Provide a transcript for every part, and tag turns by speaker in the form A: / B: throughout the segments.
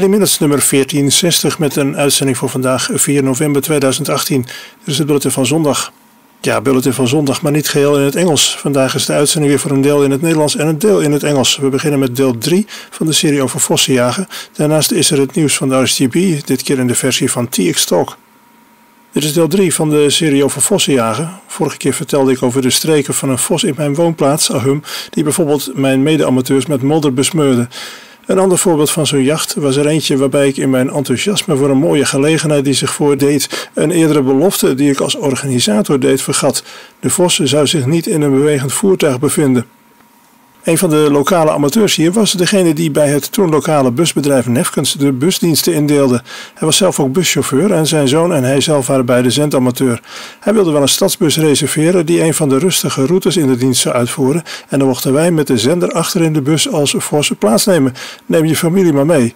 A: De Minutes nummer 1460 met een uitzending voor vandaag 4 november 2018. Dit is het bulletin van zondag. Ja, Bulletin van Zondag, maar niet geheel in het Engels. Vandaag is de uitzending weer voor een deel in het Nederlands en een deel in het Engels. We beginnen met deel 3 van de serie over vossenjagen. Daarnaast is er het nieuws van de RSGB, dit keer in de versie van TX Talk. Dit is deel 3 van de serie over vossenjagen. Vorige keer vertelde ik over de streken van een vos in mijn woonplaats, Ahum, die bijvoorbeeld mijn mede-amateurs met modder besmeurde. Een ander voorbeeld van zo'n jacht was er eentje waarbij ik in mijn enthousiasme voor een mooie gelegenheid die zich voordeed, een eerdere belofte die ik als organisator deed vergat. De vossen zou zich niet in een bewegend voertuig bevinden. Een van de lokale amateurs hier was degene die bij het toen lokale busbedrijf Nefkens de busdiensten indeelde. Hij was zelf ook buschauffeur en zijn zoon en hij zelf waren beide zendamateur. Hij wilde wel een stadsbus reserveren die een van de rustige routes in de dienst zou uitvoeren. En dan mochten wij met de zender achter in de bus als forse plaatsnemen. Neem je familie maar mee.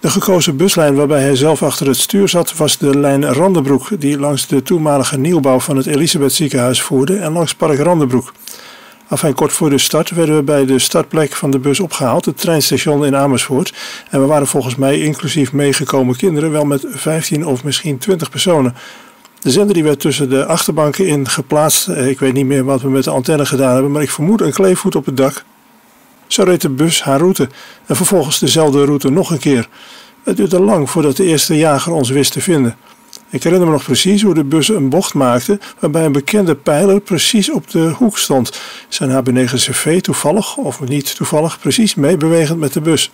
A: De gekozen buslijn waarbij hij zelf achter het stuur zat was de lijn Randenbroek, die langs de toenmalige nieuwbouw van het Elisabeth ziekenhuis voerde en langs Park Randenbroek. Enfin, kort voor de start werden we bij de startplek van de bus opgehaald, het treinstation in Amersfoort. En we waren volgens mij, inclusief meegekomen kinderen, wel met 15 of misschien 20 personen. De zender die werd tussen de achterbanken in geplaatst. Eh, ik weet niet meer wat we met de antenne gedaan hebben, maar ik vermoed een kleefvoet op het dak. Zo reed de bus haar route en vervolgens dezelfde route nog een keer. Het duurde lang voordat de eerste jager ons wist te vinden. Ik herinner me nog precies hoe de bus een bocht maakte waarbij een bekende pijler precies op de hoek stond. Zijn HB9CV toevallig, of niet toevallig, precies meebewegend met de bus.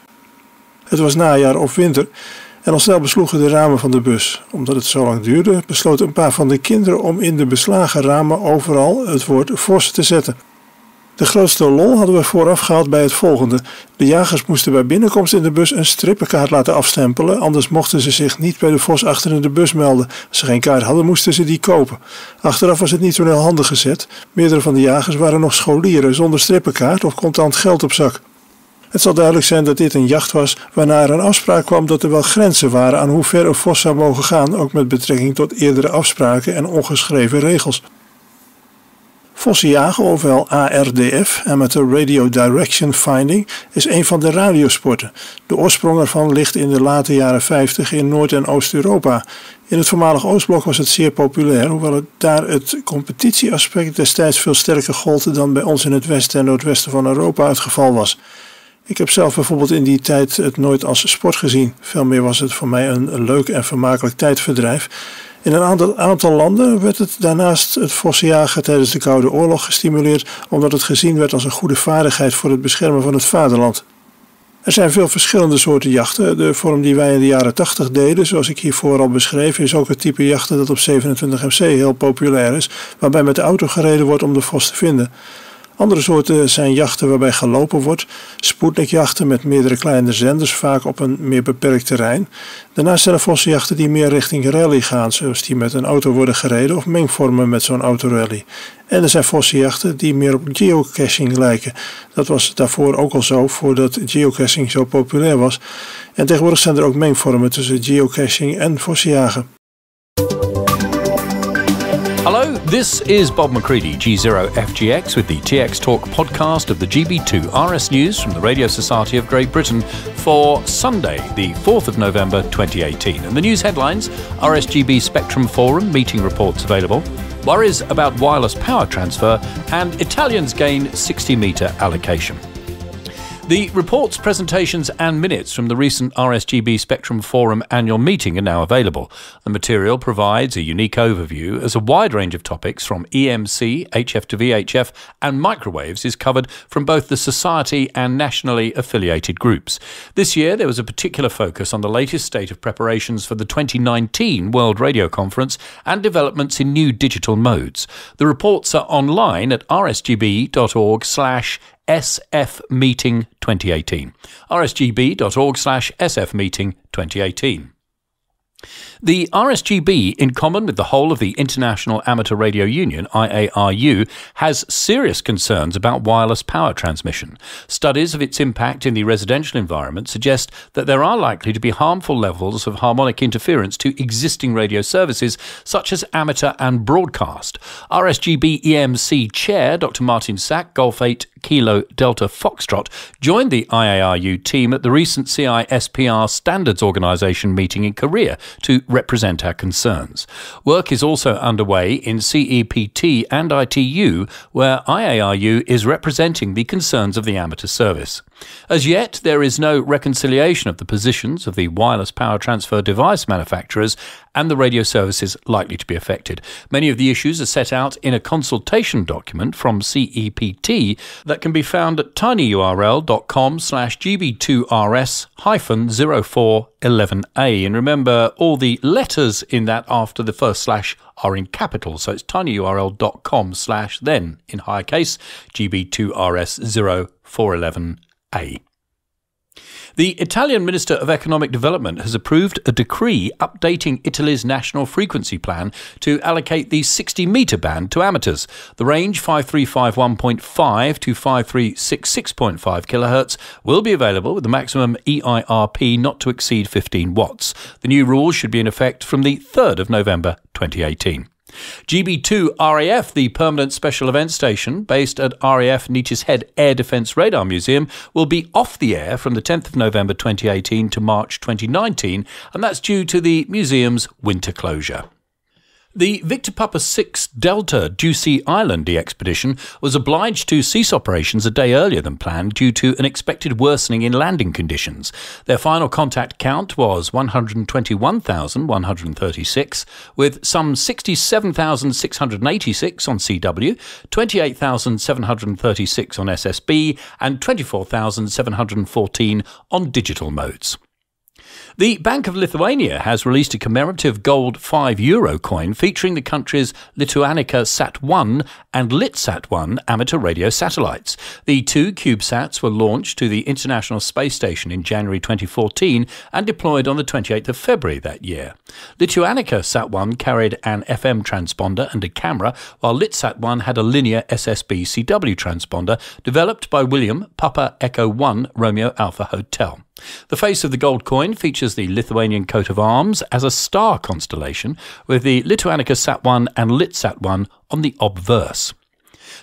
A: Het was najaar of winter en al snel besloegen de ramen van de bus. Omdat het zo lang duurde, besloten een paar van de kinderen om in de beslagen ramen overal het woord fors te zetten. De grootste lol hadden we vooraf gehad bij het volgende. De jagers moesten bij binnenkomst in de bus een strippenkaart laten afstempelen, anders mochten ze zich niet bij de vos achter in de bus melden. Als ze geen kaart hadden, moesten ze die kopen. Achteraf was het niet zo heel handig gezet. Meerdere van de jagers waren nog scholieren zonder strippenkaart of contant geld op zak. Het zal duidelijk zijn dat dit een jacht was waarna er een afspraak kwam dat er wel grenzen waren aan hoe ver een vos zou mogen gaan, ook met betrekking tot eerdere afspraken en ongeschreven regels. Jagen ofwel ARDF, (amateur Radio Direction Finding, is een van de radiosporten. De oorsprong ervan ligt in de late jaren 50 in Noord- en Oost-Europa. In het voormalig Oostblok was het zeer populair, hoewel het daar het competitieaspect destijds veel sterker gold dan bij ons in het westen en noordwesten van Europa het geval was. Ik heb zelf bijvoorbeeld in die tijd het nooit als sport gezien. Veel meer was het voor mij een leuk en vermakelijk tijdverdrijf. In een aantal, landen werd het daarnaast het vossenjagen tijdens de Koude Oorlog gestimuleerd, omdat het gezien werd als een goede vaardigheid voor het beschermen van het vaderland. Er zijn veel verschillende soorten jachten. De vorm die wij in de jaren 80 deden, zoals ik hiervoor al beschreef, is ook het type jachten dat op 27MC heel populair is, waarbij met de auto gereden wordt om de vos te vinden. Andere soorten zijn jachten waarbij gelopen wordt, spoedlekjachten met meerdere kleine zenders, vaak op een meer beperkt terrein. Daarnaast zijn er vossenjachten die meer richting rally gaan, zoals die met een auto worden gereden of mengvormen met zo'n autorally. En er zijn vossenjachten die meer op geocaching lijken. Dat was daarvoor ook al zo, voordat geocaching zo populair was. En tegenwoordig zijn er ook mengvormen tussen geocaching en vossenjagen.
B: Hello, this is Bob McCready, G0FGX, with the TX Talk podcast of the GB2 RS News from the Radio Society of Great Britain for Sunday, the 4th of November 2018. And the news headlines RSGB Spectrum Forum meeting reports available, worries about wireless power transfer, and Italians gain 60 metre allocation. The reports, presentations, and minutes from the recent RSGB Spectrum Forum annual meeting are now available. The material provides a unique overview as a wide range of topics from EMC, HF to VHF, and microwaves is covered from both the society and nationally affiliated groups. This year, there was a particular focus on the latest state of preparations for the 2019 World Radio Conference and developments in new digital modes. The reports are online at rsgb.org/slash SF Meeting 2018. rsgb.org slash sfmeeting 2018. The RSGB, in common with the whole of the International Amateur Radio Union, IARU, has serious concerns about wireless power transmission. Studies of its impact in the residential environment suggest that there are likely to be harmful levels of harmonic interference to existing radio services, such as amateur and broadcast. RSGB EMC Chair Dr. Martin Sack, Golf 8 Kilo Delta Foxtrot joined the IARU team at the recent CISPR Standards Organization meeting in Korea to represent our concerns. Work is also underway in CEPT and ITU, where IARU is representing the concerns of the amateur service. As yet, there is no reconciliation of the positions of the wireless power transfer device manufacturers and the radio services likely to be affected. Many of the issues are set out in a consultation document from CEPT that can be found at tinyurl.com slash gb2rs 0411a. And remember, all the letters in that after the first slash are in capital, so it's tinyurl.com slash then in higher case gb2rs 0411a. The Italian Minister of Economic Development has approved a decree updating Italy's national frequency plan to allocate the 60 metre band to amateurs. The range 5351.5 to 5366.5 kHz will be available with the maximum EIRP not to exceed 15 watts. The new rules should be in effect from the 3rd of November 2018. GB2 RAF, the permanent special event station based at RAF Nietzsche's Head Air Defence Radar Museum, will be off the air from the 10th of November 2018 to March 2019, and that's due to the museum's winter closure. The Victor Papa 6 Delta Ducey Island expedition was obliged to cease operations a day earlier than planned due to an expected worsening in landing conditions. Their final contact count was 121,136, with some 67,686 on CW, 28,736 on SSB, and 24,714 on digital modes. The Bank of Lithuania has released a commemorative gold 5 euro coin featuring the country's Lituanica Sat 1 and LitSat 1 amateur radio satellites. The two CubeSats were launched to the International Space Station in January 2014 and deployed on the 28th of February that year. Lituanica Sat 1 carried an FM transponder and a camera, while LitSat 1 had a linear SSB CW transponder developed by William Papa Echo 1 Romeo Alpha Hotel. The face of the gold coin features features the Lithuanian coat of arms as a star constellation, with the Lituanica Sat 1 and Lit Sat 1 on the obverse.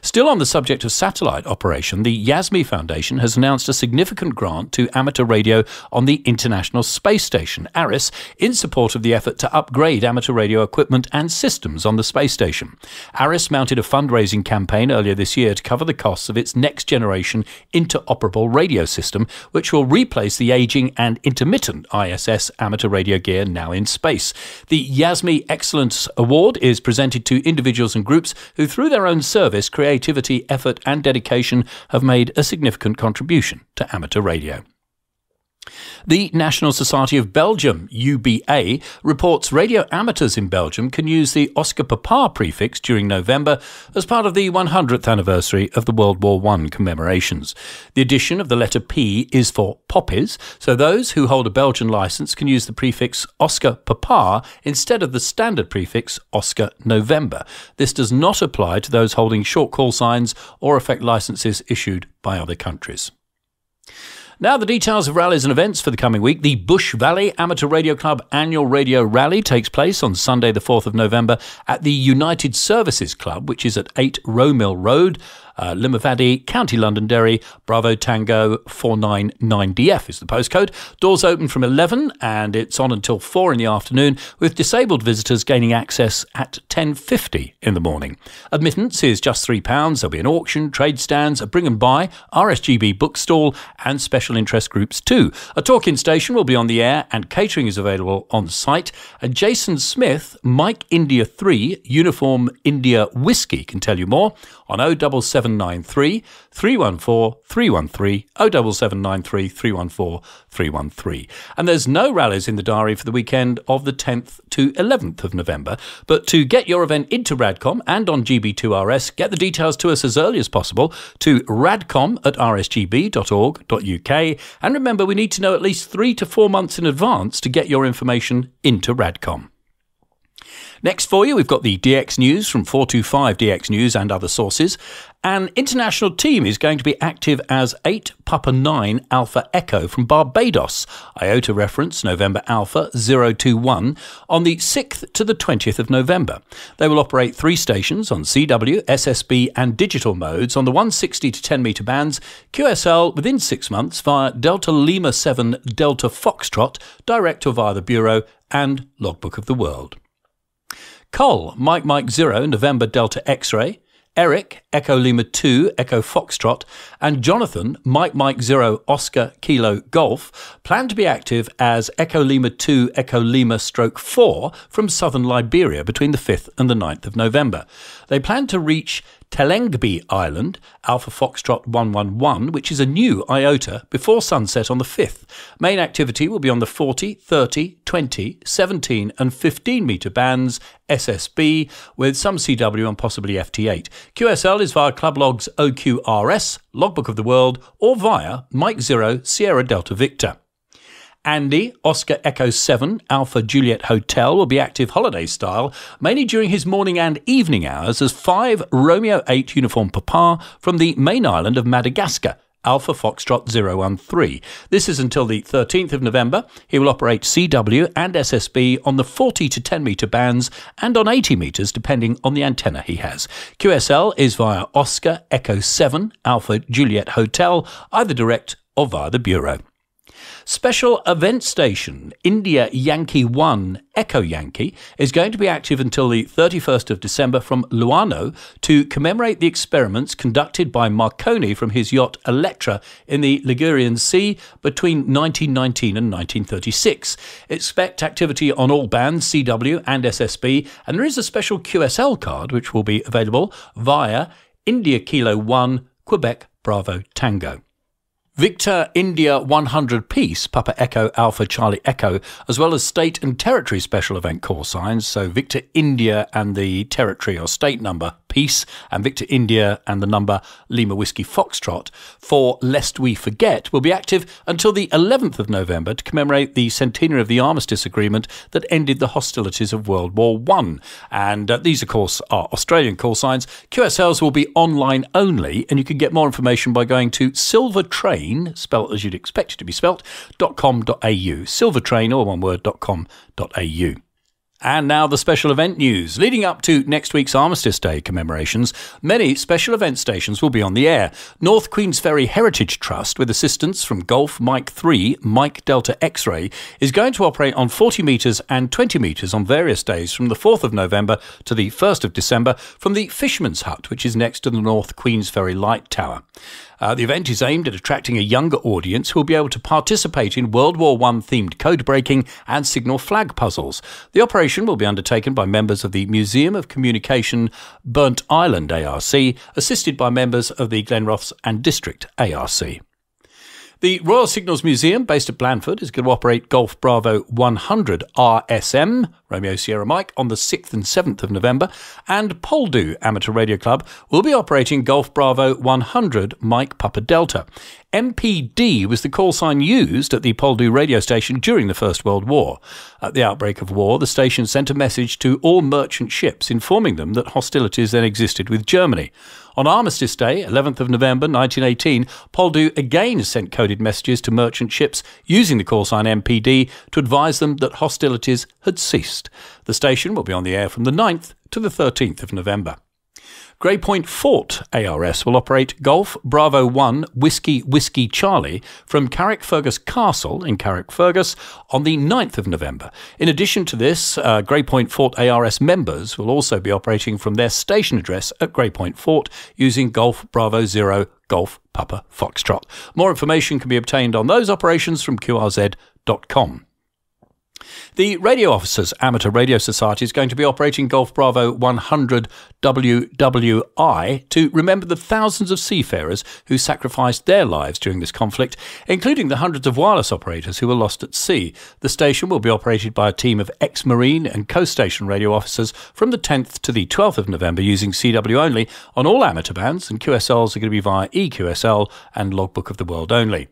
B: Still on the subject of satellite operation, the Yasmi Foundation has announced a significant grant to amateur radio on the International Space Station, ARIS, in support of the effort to upgrade amateur radio equipment and systems on the space station. ARIS mounted a fundraising campaign earlier this year to cover the costs of its next generation interoperable radio system, which will replace the aging and intermittent ISS amateur radio gear now in space. The Yasmi Excellence Award is presented to individuals and groups who, through their own service, create creativity, effort, and dedication have made a significant contribution to amateur radio. The National Society of Belgium, UBA, reports radio amateurs in Belgium can use the Oscar Papa prefix during November as part of the 100th anniversary of the World War I commemorations. The addition of the letter P is for poppies, so those who hold a Belgian license can use the prefix Oscar Papa instead of the standard prefix Oscar November. This does not apply to those holding short call signs or affect licenses issued by other countries. Now, the details of rallies and events for the coming week. The Bush Valley Amateur Radio Club annual radio rally takes place on Sunday, the 4th of November, at the United Services Club, which is at 8 Rowmill Road. Uh, Limavady, County Londonderry, Bravo Tango 499DF is the postcode. Doors open from 11 and it's on until 4 in the afternoon, with disabled visitors gaining access at 10.50 in the morning. Admittance is just £3. There'll be an auction, trade stands, a bring and buy, RSGB bookstall, and special interest groups too. A talk-in station will be on the air and catering is available on site. And uh, Jason Smith, Mike India 3, Uniform India Whiskey can tell you more on 07793 314 313, 07793 314 313. And there's no rallies in the diary for the weekend of the 10th to 11th of November. But to get your event into Radcom and on GB2RS, get the details to us as early as possible to radcom at rsgb.org.uk. And remember, we need to know at least three to four months in advance to get your information into Radcom. Next for you, we've got the DX News from 425 DX News and other sources. An international team is going to be active as 8 Papa 9 Alpha Echo from Barbados, IOTA reference November Alpha 021, on the 6th to the 20th of November. They will operate three stations on CW, SSB, and digital modes on the 160 to 10 metre bands, QSL within six months via Delta Lima 7 Delta Foxtrot, direct or via the Bureau, and Logbook of the World. Col, Mike Mike Zero, November Delta X Ray, Eric, Echo Lima 2, Echo Foxtrot, and Jonathan, Mike Mike 0, Oscar Kilo Golf, plan to be active as Echo Lima 2, Echo Lima Stroke 4 from southern Liberia between the 5th and the 9th of November. They plan to reach Telengbi Island, Alpha Foxtrot 111, which is a new IOTA, before sunset on the 5th. Main activity will be on the 40, 30, 20, 17, and 15 metre bands, SSB, with some CW and possibly FT8. QSL is via Clublogs OQRS, Logbook of the World, or via Mike Zero Sierra Delta Victor. Andy, Oscar Echo 7, Alpha Juliet Hotel will be active holiday style, mainly during his morning and evening hours as five Romeo 8 uniform papa from the main island of Madagascar. Alpha Foxtrot 013. This is until the 13th of November. He will operate CW and SSB on the 40 to 10 metre bands and on 80 metres, depending on the antenna he has. QSL is via Oscar Echo 7 Alpha Juliet Hotel, either direct or via the Bureau. Special event station India Yankee 1 Echo Yankee is going to be active until the 31st of December from Luano to commemorate the experiments conducted by Marconi from his yacht Electra in the Ligurian Sea between 1919 and 1936. Expect activity on all bands, CW and SSB, and there is a special QSL card which will be available via India Kilo 1 Quebec Bravo Tango. Victor India 100 piece, Papa Echo Alpha Charlie Echo, as well as state and territory special event call signs, so Victor India and the territory or state number Peace and Victor India and the number Lima Whiskey Foxtrot for Lest We Forget will be active until the 11th of November to commemorate the centenary of the Armistice Agreement that ended the hostilities of World War One. And uh, these, of course, are Australian call signs. QSLs will be online only, and you can get more information by going to silvertrain, spelled as you'd expect it to be spelt, .com.au. Silvertrain, all one word, .com.au. And now the special event news. Leading up to next week's Armistice Day commemorations, many special event stations will be on the air. North Queensferry Heritage Trust, with assistance from Golf Mike 3, Mike Delta X Ray, is going to operate on 40 metres and 20 metres on various days from the 4th of November to the 1st of December from the Fisherman's Hut, which is next to the North Queensferry Light Tower. Uh, the event is aimed at attracting a younger audience who will be able to participate in World War I themed code breaking and signal flag puzzles. The operation exhibition will be undertaken by members of the Museum of Communication Burnt Island ARC, assisted by members of the Glenroths and District ARC. The Royal Signals Museum, based at Blandford, is going to operate Golf Bravo 100 RSM, Romeo Sierra Mike, on the 6th and 7th of November, and Poldu Amateur Radio Club will be operating Golf Bravo 100 Mike Papa Delta. MPD was the call sign used at the Poldhu radio station during the First World War. At the outbreak of war, the station sent a message to all merchant ships informing them that hostilities then existed with Germany. On Armistice Day, 11th of November 1918, Poldhu again sent coded messages to merchant ships using the call sign MPD to advise them that hostilities had ceased. The station will be on the air from the 9th to the 13th of November. Gray Point Fort ARS will operate Golf Bravo 1 Whiskey Whiskey Charlie from Carrickfergus Castle in Carrickfergus on the 9th of November. In addition to this, uh, Point Fort ARS members will also be operating from their station address at Gray Point Fort using Golf Bravo 0 Golf Papa Foxtrot. More information can be obtained on those operations from qrz.com. The Radio Officers Amateur Radio Society is going to be operating Golf Bravo 100 WWI to remember the thousands of seafarers who sacrificed their lives during this conflict, including the hundreds of wireless operators who were lost at sea. The station will be operated by a team of ex Marine and coast station radio officers from the 10th to the 12th of November using CW only on all amateur bands, and QSLs are going to be via EQSL and Logbook of the World only.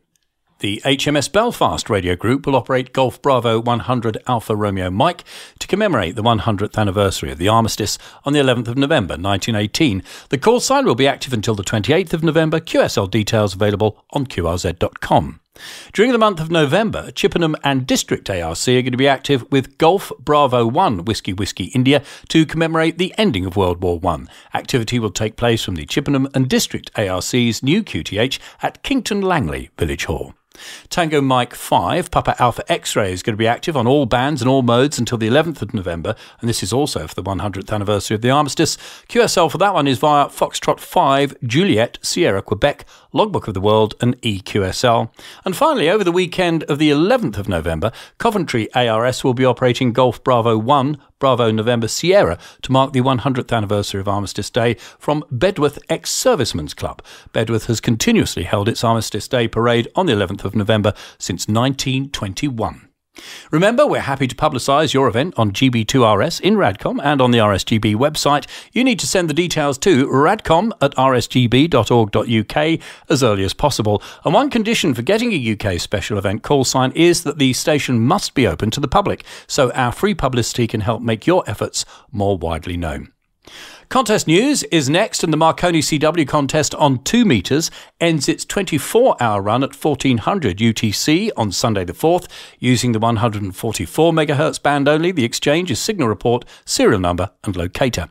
B: The HMS Belfast Radio Group will operate Golf Bravo 100 Alpha Romeo Mike to commemorate the 100th anniversary of the armistice on the 11th of November 1918. The call sign will be active until the 28th of November. QSL details available on qrz.com. During the month of November, Chippenham and District ARC are going to be active with Golf Bravo 1 Whiskey Whiskey India to commemorate the ending of World War One. Activity will take place from the Chippenham and District ARC's new QTH at Kington Langley Village Hall. Tango Mike 5, Papa Alpha X Ray, is going to be active on all bands and all modes until the 11th of November, and this is also for the 100th anniversary of the armistice. QSL for that one is via Foxtrot 5, Juliet, Sierra Quebec, Logbook of the World, and EQSL. And finally, over the weekend of the 11th of November, Coventry ARS will be operating Golf Bravo 1, Bravo November Sierra to mark the 100th anniversary of Armistice Day from Bedworth Ex Servicemen's Club. Bedworth has continuously held its Armistice Day parade on the 11th of November since 1921. Remember, we're happy to publicise your event on GB2RS in Radcom and on the RSGB website. You need to send the details to radcom at rsgb.org.uk as early as possible. And one condition for getting a UK special event call sign is that the station must be open to the public, so our free publicity can help make your efforts more widely known. Contest news is next, and the Marconi CW contest on 2 metres ends its 24 hour run at 1400 UTC on Sunday the 4th. Using the 144 MHz band only, the exchange is signal report, serial number, and locator.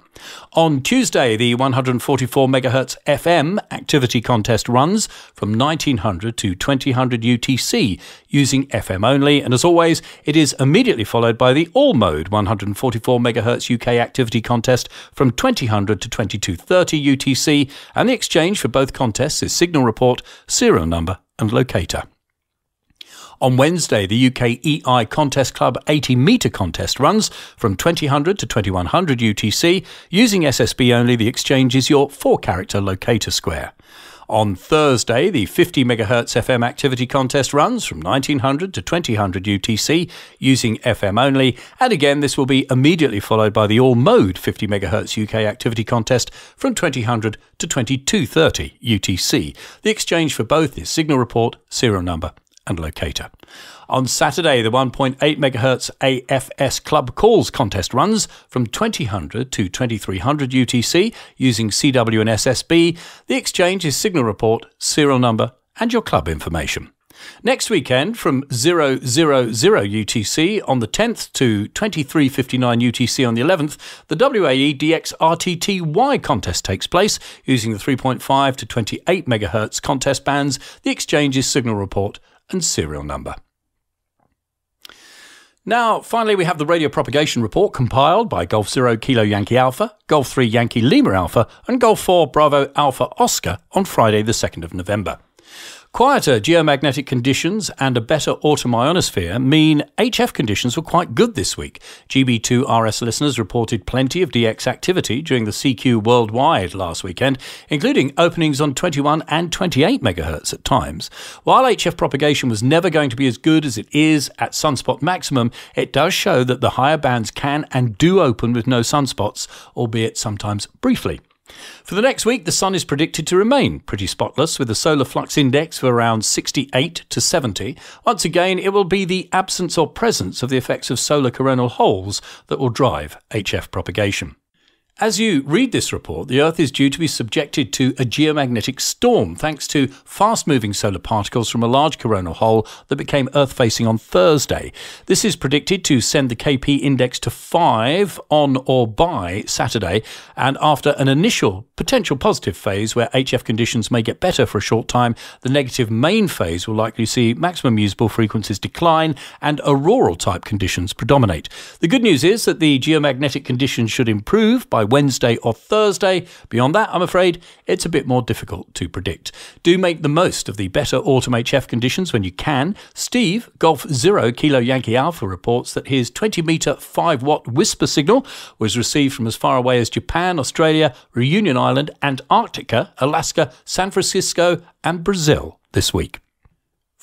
B: On Tuesday, the 144 MHz FM activity contest runs from 1900 to 2000 UTC using FM only, and as always, it is immediately followed by the all mode 144 MHz UK activity contest from 2000 2300 to 2230 UTC, and the exchange for both contests is signal report, serial number, and locator. On Wednesday, the UK EI Contest Club 80 metre contest runs from 2000 to 2100 UTC. Using SSB only, the exchange is your four character locator square. On Thursday, the 50 MHz FM activity contest runs from 1900 to 2000 UTC using FM only. And again, this will be immediately followed by the all mode 50 MHz UK activity contest from 2000 to 2230 UTC. The exchange for both is signal report, serial number, and locator. On Saturday, the 1.8 MHz AFS Club Calls contest runs from 2000 to 2300 UTC using CW and SSB. The exchange is signal report, serial number, and your club information. Next weekend from 000 UTC on the 10th to 2359 UTC on the 11th, the WAE DXRTTY contest takes place using the 3.5 to 28 MHz contest bands. The exchange is signal report, and serial number. Now, finally, we have the radio propagation report compiled by Golf 0 Kilo Yankee Alpha, Golf 3 Yankee Lima Alpha, and Golf 4 Bravo Alpha Oscar on Friday, the 2nd of November. Quieter geomagnetic conditions and a better ionosphere mean HF conditions were quite good this week. GB2RS listeners reported plenty of DX activity during the CQ worldwide last weekend, including openings on 21 and 28 MHz at times. While HF propagation was never going to be as good as it is at sunspot maximum, it does show that the higher bands can and do open with no sunspots, albeit sometimes briefly. For the next week, the sun is predicted to remain pretty spotless with a solar flux index of around 68 to 70. Once again, it will be the absence or presence of the effects of solar coronal holes that will drive HF propagation. As you read this report, the Earth is due to be subjected to a geomagnetic storm thanks to fast moving solar particles from a large coronal hole that became Earth facing on Thursday. This is predicted to send the KP index to 5 on or by Saturday, and after an initial potential positive phase where HF conditions may get better for a short time, the negative main phase will likely see maximum usable frequencies decline and auroral type conditions predominate. The good news is that the geomagnetic conditions should improve by by Wednesday or Thursday. Beyond that, I'm afraid it's a bit more difficult to predict. Do make the most of the better autumn HF conditions when you can. Steve, Golf Zero Kilo Yankee Alpha, reports that his 20 metre 5 watt whisper signal was received from as far away as Japan, Australia, Reunion Island, Antarctica, Alaska, San Francisco, and Brazil this week.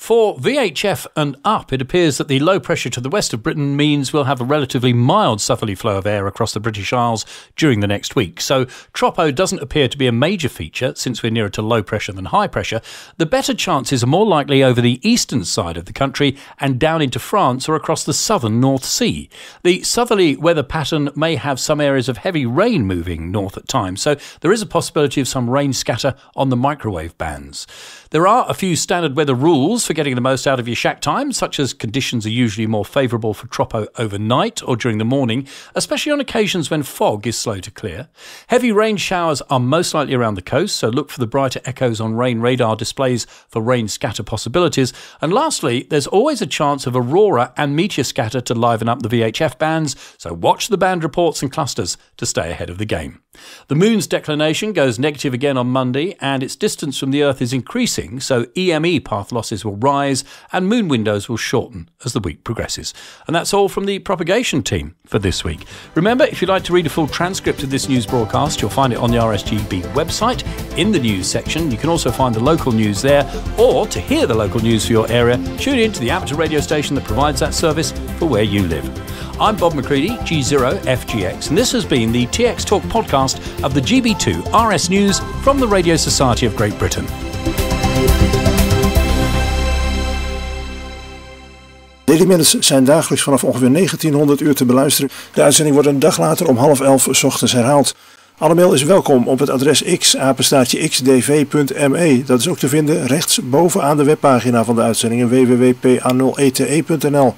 B: For VHF and up, it appears that the low pressure to the west of Britain means we'll have a relatively mild southerly flow of air across the British Isles during the next week. So tropo doesn't appear to be a major feature since we're nearer to low pressure than high pressure. The better chances are more likely over the eastern side of the country and down into France or across the southern North Sea. The southerly weather pattern may have some areas of heavy rain moving north at times, so there is a possibility of some rain scatter on the microwave bands. There are a few standard weather rules for getting the most out of your shack time, such as conditions are usually more favourable for tropo overnight or during the morning, especially on occasions when fog is slow to clear. Heavy rain showers are most likely around the coast, so look for the brighter echoes on rain radar displays for rain scatter possibilities. And lastly, there's always a chance of aurora and meteor scatter to liven up the VHF bands, so watch the band reports and clusters to stay ahead of the game. The moon's declination goes negative again on Monday, and its distance from the Earth is increasing so EME path losses will rise and moon windows will shorten as the week progresses. And that's all from the propagation team for this week. Remember, if you'd like to read a full transcript of this news broadcast, you'll find it on the RSGB website in the news section. You can also find the local news there, or to hear the local news for your area, tune in to the amateur radio station that provides that service for where you live. I'm Bob McCready, G0FGX, and this has been the TX Talk podcast of the GB2 RS News from the Radio Society of Great Britain.
A: Daily Minutes zijn dagelijks vanaf ongeveer 1900 uur te beluisteren. De uitzending wordt een dag later om half elf ochtends herhaald. Alle mail is welkom op het adres xapenstaatje xdv.me. Dat is ook te vinden rechts bovenaan de webpagina van de uitzendingen www.pa0ete.nl. E e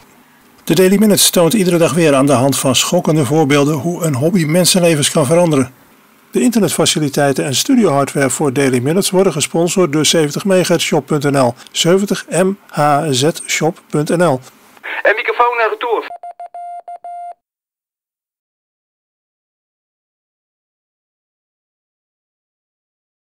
A: de Daily Minutes toont iedere dag weer aan de hand van schokkende voorbeelden hoe een hobby mensenlevens kan veranderen. De internetfaciliteiten en studiohardware voor Daily Minutes worden gesponsord door 70megahertzshop.nl. 70mhzshop.nl En microfoon naar retour.